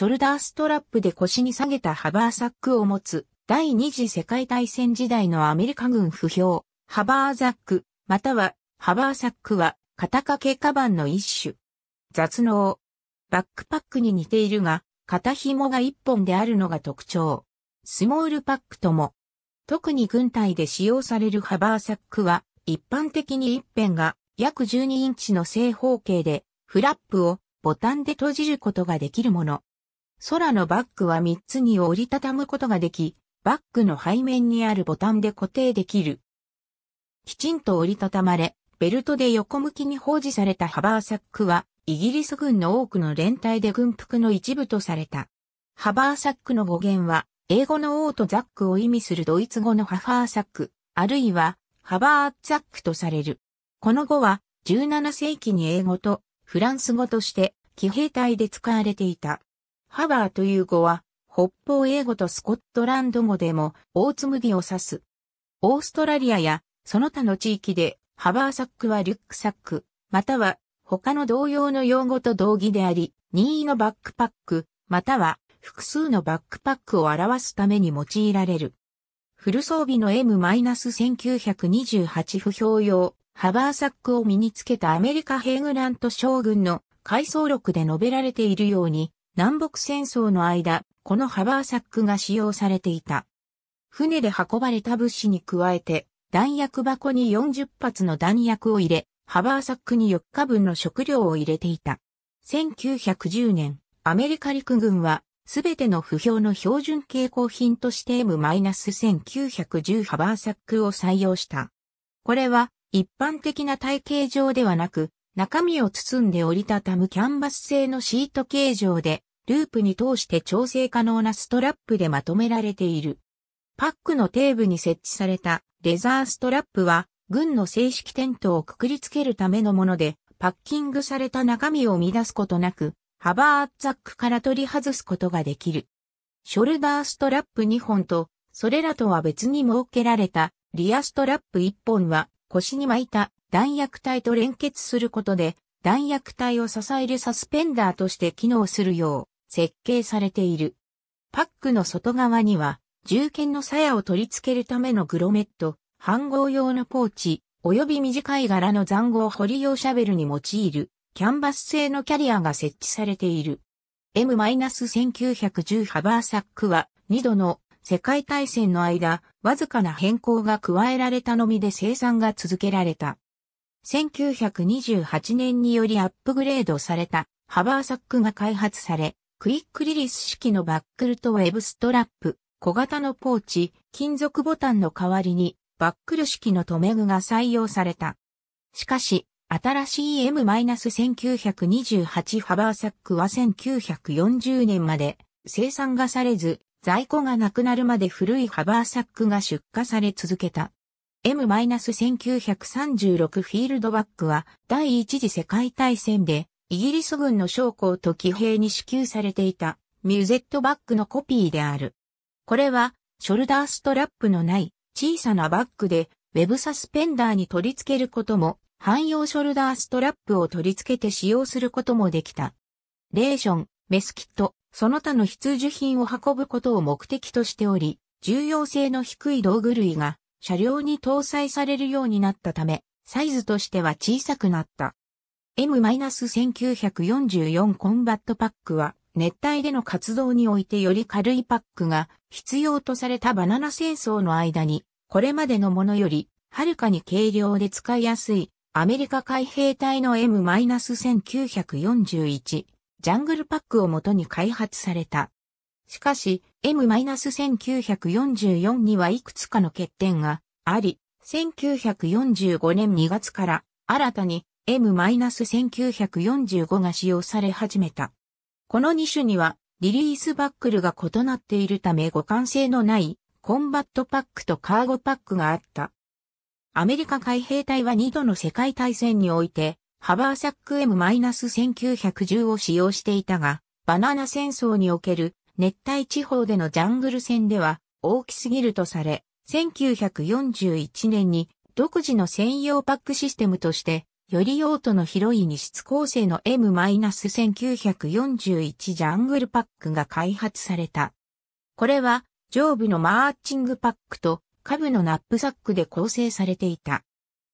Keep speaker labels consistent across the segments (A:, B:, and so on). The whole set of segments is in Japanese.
A: ショルダーストラップで腰に下げたハバーサックを持つ、第二次世界大戦時代のアメリカ軍不評、ハバーザック、またはハバーサックは肩掛けカバンの一種。雑能。バックパックに似ているが、肩紐が一本であるのが特徴。スモールパックとも。特に軍隊で使用されるハバーサックは、一般的に一辺が約12インチの正方形で、フラップをボタンで閉じることができるもの。空のバッグは3つに折りたたむことができ、バッグの背面にあるボタンで固定できる。きちんと折りたたまれ、ベルトで横向きに保持されたハバーサックは、イギリス軍の多くの連隊で軍服の一部とされた。ハバーサックの語源は、英語のオートザックを意味するドイツ語のハファーサック、あるいは、ハバーザックとされる。この語は、17世紀に英語とフランス語として、騎兵隊で使われていた。ハバーという語は、北方英語とスコットランド語でも、大紬を指す。オーストラリアや、その他の地域で、ハバーサックはリュックサック、または、他の同様の用語と同義であり、任意のバックパック、または、複数のバックパックを表すために用いられる。フル装備の M-1928 不評用、ハバーサックを身につけたアメリカヘーグラント将軍の回想録で述べられているように、南北戦争の間、このハバーサックが使用されていた。船で運ばれた物資に加えて、弾薬箱に40発の弾薬を入れ、ハバーサックに4日分の食料を入れていた。1910年、アメリカ陸軍は、すべての不評の標準傾向品として M-1910 ハバーサックを採用した。これは、一般的な体系上ではなく、中身を包んで折りたたむキャンバス製のシート形状で、ループに通して調整可能なストラップでまとめられている。パックの底部に設置されたレザーストラップは、軍の正式テントをくくりつけるためのもので、パッキングされた中身を乱すことなく、ハバーザックから取り外すことができる。ショルダーストラップ2本と、それらとは別に設けられたリアストラップ1本は腰に巻いた弾薬体と連結することで、弾薬体を支えるサスペンダーとして機能するよう設計されている。パックの外側には、銃剣の鞘を取り付けるためのグロメット、半合用のポーチ、及び短い柄の残合掘り用シャベルに用いる、キャンバス製のキャリアが設置されている。M-1910 ハバーサックは、2度の世界大戦の間、わずかな変更が加えられたのみで生産が続けられた。1928年によりアップグレードされたハバーサックが開発され、クイックリリス式のバックルとウェブストラップ、小型のポーチ、金属ボタンの代わりにバックル式の留め具が採用された。しかし、新しい M-1928 ハバーサックは1940年まで生産がされず、在庫がなくなるまで古いハバーサックが出荷され続けた。M-1936 フィールドバックは第一次世界大戦でイギリス軍の将校と騎兵に支給されていたミュゼットバッグのコピーである。これはショルダーストラップのない小さなバッグでウェブサスペンダーに取り付けることも汎用ショルダーストラップを取り付けて使用することもできた。レーション、メスキット、その他の必需品を運ぶことを目的としており、重要性の低い道具類が車両に搭載されるようになったため、サイズとしては小さくなった。M-1944 コンバットパックは熱帯での活動においてより軽いパックが必要とされたバナナ戦争の間にこれまでのものよりはるかに軽量で使いやすいアメリカ海兵隊の M-1941 ジャングルパックをもとに開発された。しかし、M-1944 にはいくつかの欠点があり、1945年2月から新たに M-1945 が使用され始めた。この2種にはリリースバックルが異なっているため互換性のないコンバットパックとカーゴパックがあった。アメリカ海兵隊は2度の世界大戦においてハバーサック M-1910 を使用していたが、バナナ戦争における熱帯地方でのジャングル戦では大きすぎるとされ、1941年に独自の専用パックシステムとして、より用途の広い荷室構成の M-1941 ジャングルパックが開発された。これは上部のマーチングパックと下部のナップサックで構成されていた。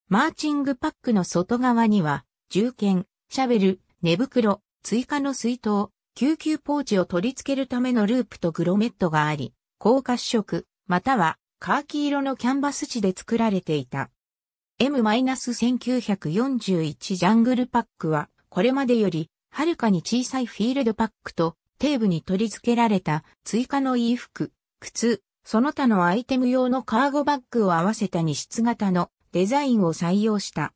A: マーチングパックの外側には、銃剣、シャベル、寝袋、追加の水筒、救急ポーチを取り付けるためのループとグロメットがあり、高褐色、またはカーキ色のキャンバス地で作られていた。M-1941 ジャングルパックは、これまでより、はるかに小さいフィールドパックと、底部に取り付けられた追加の衣服、靴、その他のアイテム用のカーゴバッグを合わせた2室型のデザインを採用した。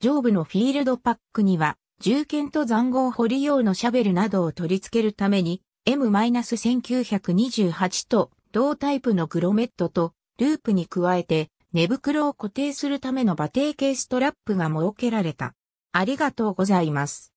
A: 上部のフィールドパックには銃剣と残壕掘り用のシャベルなどを取り付けるために M-1928 と同タイプのグロメットとループに加えて寝袋を固定するための馬蹄形ストラップが設けられた。ありがとうございます。